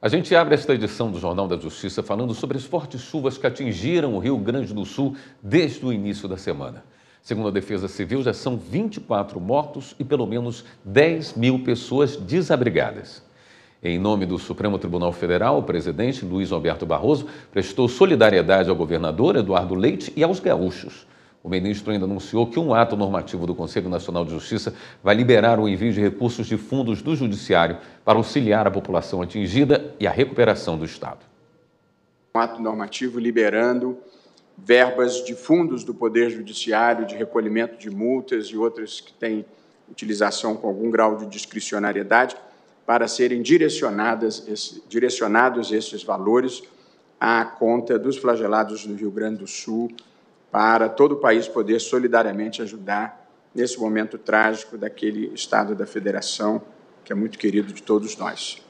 A gente abre esta edição do Jornal da Justiça falando sobre as fortes chuvas que atingiram o Rio Grande do Sul desde o início da semana. Segundo a Defesa Civil, já são 24 mortos e pelo menos 10 mil pessoas desabrigadas. Em nome do Supremo Tribunal Federal, o presidente Luiz Alberto Barroso prestou solidariedade ao governador Eduardo Leite e aos gaúchos. O ministro ainda anunciou que um ato normativo do Conselho Nacional de Justiça vai liberar o envio de recursos de fundos do Judiciário para auxiliar a população atingida e a recuperação do Estado. Um ato normativo liberando verbas de fundos do Poder Judiciário, de recolhimento de multas e outras que têm utilização com algum grau de discricionariedade, para serem direcionadas, direcionados esses valores à conta dos flagelados no Rio Grande do Sul para todo o país poder solidariamente ajudar nesse momento trágico daquele Estado da Federação que é muito querido de todos nós.